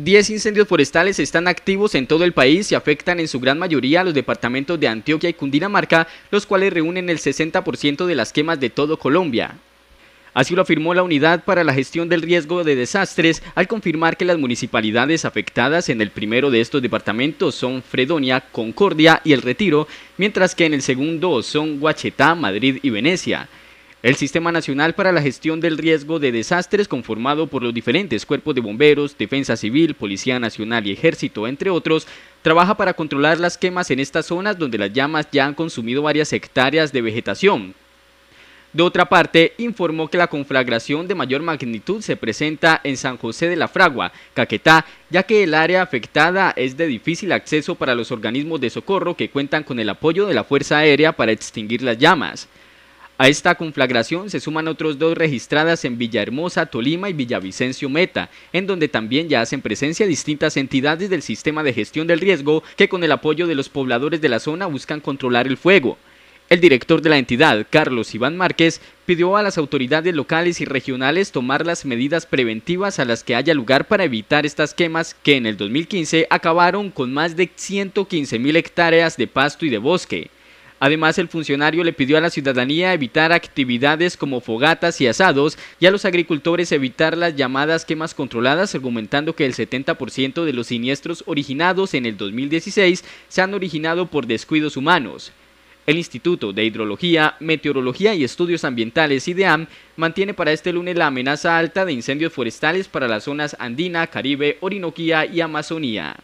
Diez incendios forestales están activos en todo el país y afectan en su gran mayoría a los departamentos de Antioquia y Cundinamarca, los cuales reúnen el 60% de las quemas de todo Colombia. Así lo afirmó la Unidad para la Gestión del Riesgo de Desastres al confirmar que las municipalidades afectadas en el primero de estos departamentos son Fredonia, Concordia y El Retiro, mientras que en el segundo son Guachetá, Madrid y Venecia. El Sistema Nacional para la Gestión del Riesgo de Desastres, conformado por los diferentes cuerpos de bomberos, Defensa Civil, Policía Nacional y Ejército, entre otros, trabaja para controlar las quemas en estas zonas donde las llamas ya han consumido varias hectáreas de vegetación. De otra parte, informó que la conflagración de mayor magnitud se presenta en San José de la Fragua, Caquetá, ya que el área afectada es de difícil acceso para los organismos de socorro que cuentan con el apoyo de la Fuerza Aérea para extinguir las llamas. A esta conflagración se suman otros dos registradas en Villahermosa, Tolima y Villavicencio Meta, en donde también ya hacen presencia distintas entidades del sistema de gestión del riesgo que con el apoyo de los pobladores de la zona buscan controlar el fuego. El director de la entidad, Carlos Iván Márquez, pidió a las autoridades locales y regionales tomar las medidas preventivas a las que haya lugar para evitar estas quemas que en el 2015 acabaron con más de 115 mil hectáreas de pasto y de bosque. Además, el funcionario le pidió a la ciudadanía evitar actividades como fogatas y asados y a los agricultores evitar las llamadas quemas controladas, argumentando que el 70% de los siniestros originados en el 2016 se han originado por descuidos humanos. El Instituto de Hidrología, Meteorología y Estudios Ambientales, IDEAM, mantiene para este lunes la amenaza alta de incendios forestales para las zonas andina, Caribe, Orinoquía y Amazonía.